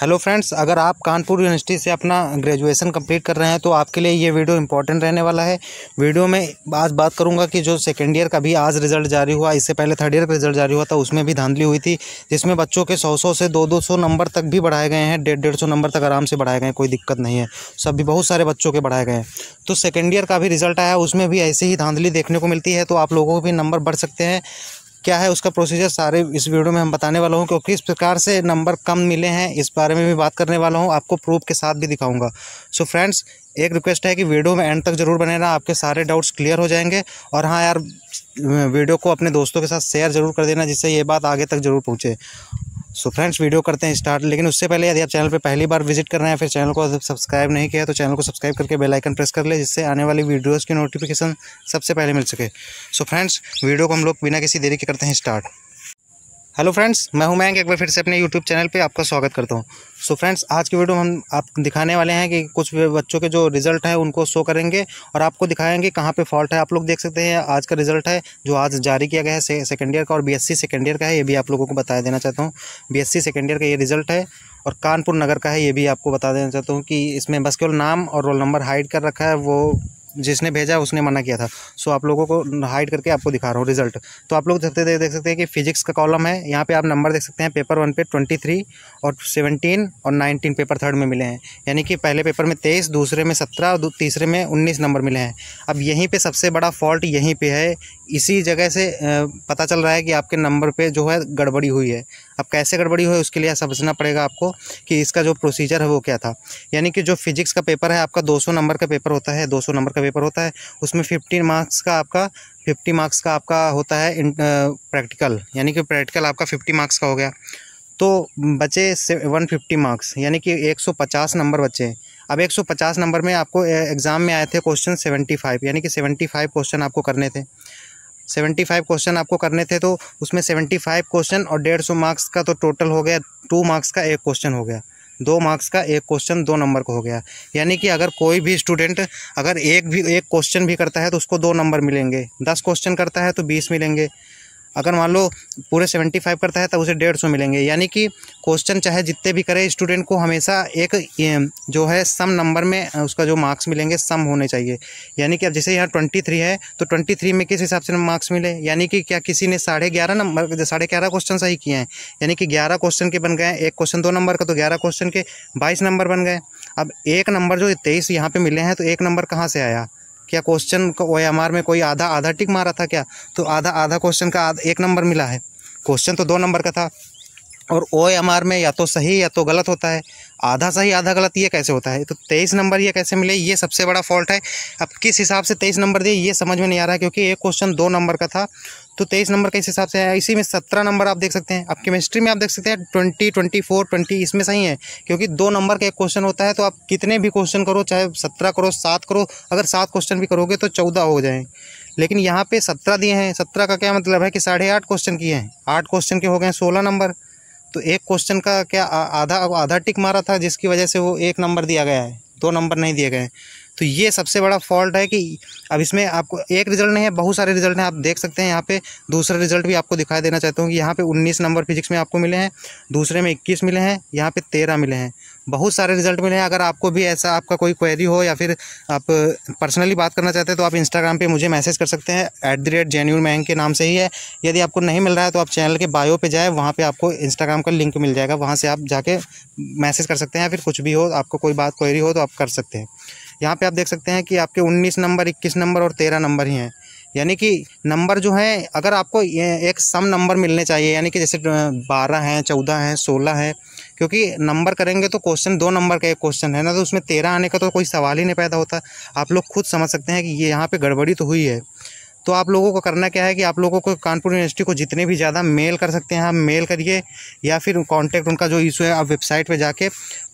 hello friends अगर आप Kanpur university से अपना ग्रेजुएशन कंप्लीट कर रहे हैं तो आपके लिए ये वीडियो इंपॉर्टेंट रहने वाला है वीडियो में आज बात करूंगा कि जो सेकेंड ईयर का भी आज रिजल्ट जारी हुआ इससे पहले थर्ड ईयर का रिजल्ट जारी हुआ था उसमें भी धांधली हुई थी जिसमें बच्चों के सौ सौ से दो दो सौ नंबर तक भी बढ़ाए गए हैं डेढ़ डेढ़ सौ नंबर तक आराम से बढ़ाए गए कोई दिक्कत नहीं है सब भी बहुत सारे बच्चों के बढ़ाए गए हैं तो सेकेंड ईयर का भी रिजल्ट आया उसमें भी ऐसे ही धांधली देखने को मिलती है तो आप लोगों को भी नंबर बढ़ सकते हैं क्या है उसका प्रोसीजर सारे इस वीडियो में हम बताने वाला हूँ क्योंकि इस प्रकार से नंबर कम मिले हैं इस बारे में भी बात करने वाला हूँ आपको प्रूफ के साथ भी दिखाऊंगा सो so फ्रेंड्स एक रिक्वेस्ट है कि वीडियो में एंड तक जरूर बने रहना आपके सारे डाउट्स क्लियर हो जाएंगे और हाँ यार वीडियो को अपने दोस्तों के साथ शेयर जरूर कर देना जिससे ये बात आगे तक जरूर पहुँचे सो फ्रेंड्स वीडियो करते हैं स्टार्ट लेकिन उससे पहले यदि आप चैनल पर पहली बार विजिट कर रहे हैं फिर चैनल को सब्सक्राइब नहीं किया तो चैनल को सब्सक्राइब करके बेल आइकन प्रेस कर ले जिससे आने वाली वीडियोस की नोटिफिकेशन सबसे पहले मिल सके सो so फ्रेंड्स वीडियो को हम लोग बिना किसी देरी के करते हैं स्टार्ट हेलो फ्रेंड्स मैं हूं मयंक एक बार फिर से अपने यूट्यूब चैनल पे आपका स्वागत करता हूं सो so फ्रेंड्स आज की वीडियो में हम आप दिखाने वाले हैं कि कुछ बच्चों के जो रिज़ल्ट हैं उनको शो करेंगे और आपको दिखाएंगे कहाँ पे फॉल्ट है आप लोग देख सकते हैं आज का रिज़ल्ट है जो आज जारी किया गया है से, सेकेंड ईयर का और बी सेकेंड ईयर का है ये भी आप लोगों को बताया देना चाहता हूँ बी सेकेंड ईयर का ये रिज़ल्ट है और कानपुर नगर का है ये भी आपको बता देना चाहता हूँ कि इसमें बस केवल नाम और रोल नंबर हाइड कर रखा है वो जिसने भेजा उसने मना किया था सो आप लोगों को हाइड करके आपको दिखा रहा हूँ रिजल्ट तो आप लोग देखते देख सकते हैं कि फिजिक्स का कॉलम है यहाँ पे आप नंबर देख सकते हैं पेपर वन पे ट्वेंटी थ्री और सेवनटीन और नाइनटीन पेपर थर्ड में मिले हैं यानी कि पहले पेपर में तेईस दूसरे में सत्रह और तीसरे में उन्नीस नंबर मिले हैं अब यहीं पर सबसे बड़ा फॉल्ट यहीं पर है इसी जगह से पता चल रहा है कि आपके नंबर पर जो है गड़बड़ी हुई है अब कैसे गड़बड़ी हुई उसके लिए समझना पड़ेगा आपको कि इसका जो प्रोसीजर है वो क्या था यानी कि जो फिजिक्स का पेपर है आपका 200 नंबर का पेपर होता है 200 नंबर का पेपर होता है उसमें 50 मार्क्स का आपका फिफ्टी मार्क्स का आपका होता है प्रैक्टिकल यानी कि प्रैक्टिकल आपका फिफ्टी मार्क्स का हो गया तो बचे वन फिफ्टी मार्क्स यानी कि एक सौ पचास नंबर बचे अब एक सौ पचास नंबर में आपको एग्ज़ाम में आए थे क्वेश्चन 75 फाइव यानी कि 75 फाइव क्वेश्चन आपको करने थे सेवेंटी फाइव क्वेश्चन आपको करने थे तो उसमें सेवेंटी फाइव क्वेश्चन और डेढ़ सौ मार्क्स का तो टोटल हो गया टू मार्क्स का एक क्वेश्चन हो गया दो मार्क्स का एक क्वेश्चन दो नंबर का हो गया यानी कि अगर कोई भी स्टूडेंट अगर एक भी एक क्वेश्चन भी करता है तो उसको दो नंबर मिलेंगे दस क्वेश्चन करता है तो बीस मिलेंगे अगर मान लो पूरे सेवेंटी फाइव करता है तो उसे डेढ़ सौ मिलेंगे यानी कि क्वेश्चन चाहे जितने भी करे स्टूडेंट को हमेशा एक जो है सम नंबर में उसका जो मार्क्स मिलेंगे सम होने चाहिए यानी कि अब जैसे यहाँ ट्वेंटी थ्री है तो ट्वेंटी थ्री में किस हिसाब से मार्क्स मिले यानी कि क्या किसी ने साढ़े ग्यारह नंबर साढ़े ग्यारह क्वेश्चन सही किए हैं यानी कि ग्यारह क्वेश्चन के बन गए एक क्वेश्चन दो नंबर का तो ग्यारह क्वेश्चन के बाईस नंबर बन गए अब एक नंबर जो तेईस यहाँ पर मिले हैं तो एक नंबर कहाँ से आया क्या क्वेश्चन ओ में कोई आधा आधा टिक मारा था क्या तो आधा आधा क्वेश्चन का आधा, एक नंबर मिला है क्वेश्चन तो दो नंबर का था और ओ एम आर में या तो सही या तो गलत होता है आधा सही आधा गलत ये कैसे होता है तो तेईस नंबर ये कैसे मिले ये सबसे बड़ा फॉल्ट है अब किस हिसाब से तेईस नंबर दिए ये समझ में नहीं आ रहा है क्योंकि एक क्वेश्चन दो नंबर का था तो तेईस नंबर किस हिसाब से आया इसी में सत्रह नंबर आप देख सकते हैं आप केमिस्ट्री में आप देख सकते हैं ट्वेंटी ट्वेंटी फोर ट्वेंटी इसमें सही है क्योंकि दो नंबर का एक क्वेश्चन होता है तो आप कितने भी क्वेश्चन करो चाहे सत्रह करो सात करो अगर सात क्वेश्चन भी करोगे तो चौदह हो जाए लेकिन यहाँ पे सत्रह दिए हैं सत्रह का क्या मतलब है कि साढ़े आठ क्वेश्चन किए हैं आठ क्वेश्चन के हो गए सोलह नंबर तो एक क्वेश्चन का क्या आधा आधा टिक मारा था जिसकी वजह से वो एक नंबर दिया गया है दो नंबर नहीं दिए गए हैं तो ये सबसे बड़ा फॉल्ट है कि अब इसमें आपको एक रिजल्ट नहीं है बहुत सारे रिजल्ट हैं आप देख सकते हैं यहाँ पे दूसरा रिजल्ट भी आपको दिखाई देना चाहता हूँ कि यहाँ पे 19 नंबर फिजिक्स में आपको मिले हैं दूसरे में 21 मिले हैं यहाँ पे 13 मिले हैं बहुत सारे रिजल्ट मिले हैं अगर आपको भी ऐसा आपका कोई क्वेरी हो या फिर आप पर्सनली बात करना चाहते हैं तो आप इंस्टाग्राम पे मुझे मैसेज कर सकते हैं एट द रेट जेन्यून मैंग के नाम से ही है यदि आपको नहीं मिल रहा है तो आप चैनल के बायो पे जाए वहाँ पे आपको इंस्टाग्राम का लिंक मिल जाएगा वहाँ से आप जाके मैसेज कर सकते हैं या फिर कुछ भी हो आपको कोई बात क्वेरी हो तो आप कर सकते हैं यहाँ पर आप देख सकते हैं कि आपके उन्नीस नंबर इक्कीस नंबर और तेरह नंबर ही हैं यानी कि नंबर जो है अगर आपको एक सम नंबर मिलने चाहिए यानी कि जैसे बारह हैं चौदह हैं सोलह हैं क्योंकि नंबर करेंगे तो क्वेश्चन दो नंबर का एक क्वेश्चन है ना तो उसमें तेरह आने का तो कोई सवाल ही नहीं पैदा होता आप लोग खुद समझ सकते हैं कि ये यहाँ पर गड़बड़ी तो हुई है तो आप लोगों को करना क्या है कि आप लोगों को कानपुर यूनिवर्सिटी को जितने भी ज़्यादा मेल कर सकते हैं आप मेल करिए या फिर कांटेक्ट उनका जो इशू है आप वेबसाइट पे जाके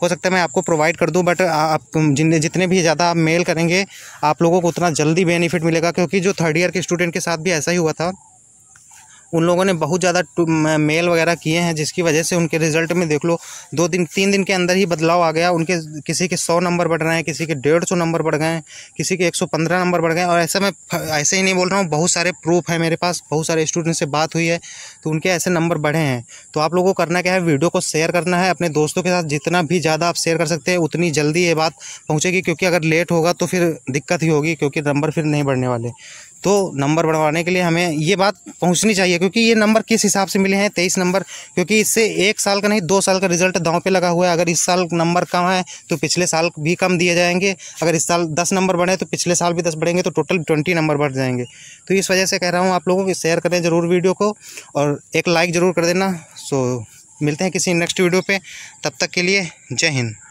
हो सकता है मैं आपको प्रोवाइड कर दूं बट आप जिन जितने भी ज़्यादा आप मेल करेंगे आप लोगों को उतना जल्दी बेनिफिट मिलेगा क्योंकि जो थर्ड ईयर के स्टूडेंट के साथ भी ऐसा ही हुआ था उन लोगों ने बहुत ज़्यादा मेल वगैरह किए हैं जिसकी वजह से उनके रिजल्ट में देख लो दो दिन तीन दिन के अंदर ही बदलाव आ गया उनके किसी के सौ नंबर बढ़ रहे हैं किसी के डेढ़ सौ नंबर बढ़ गए हैं किसी के एक सौ पंद्रह नंबर बढ़ गए और ऐसा मैं ऐसे ही नहीं बोल रहा हूँ बहुत सारे प्रूफ हैं मेरे पास बहुत सारे स्टूडेंट से बात हुई है तो उनके ऐसे नंबर बढ़े हैं तो आप लोगों को करना क्या है वीडियो को शेयर करना है अपने दोस्तों के साथ जितना भी ज़्यादा आप शेयर कर सकते हैं उतनी जल्दी ये बात पहुँचेगी क्योंकि अगर लेट होगा तो फिर दिक्कत ही होगी क्योंकि नंबर फिर नहीं बढ़ने वाले तो नंबर बढ़वाने के लिए हमें ये बात पहुंचनी चाहिए क्योंकि ये नंबर किस हिसाब से मिले हैं तेईस नंबर क्योंकि इससे एक साल का नहीं दो साल का रिजल्ट दांव पे लगा हुआ है अगर इस साल नंबर कम है तो पिछले साल भी कम दिए जाएंगे अगर इस साल दस नंबर बढ़े तो पिछले साल भी दस बढ़ेंगे तो टोटल ट्वेंटी नंबर बढ़ जाएंगे तो इस वजह से कह रहा हूँ आप लोगों को शेयर करें ज़रूर वीडियो को और एक लाइक ज़रूर कर देना सो मिलते हैं किसी नेक्स्ट वीडियो पर तब तक के लिए जय हिंद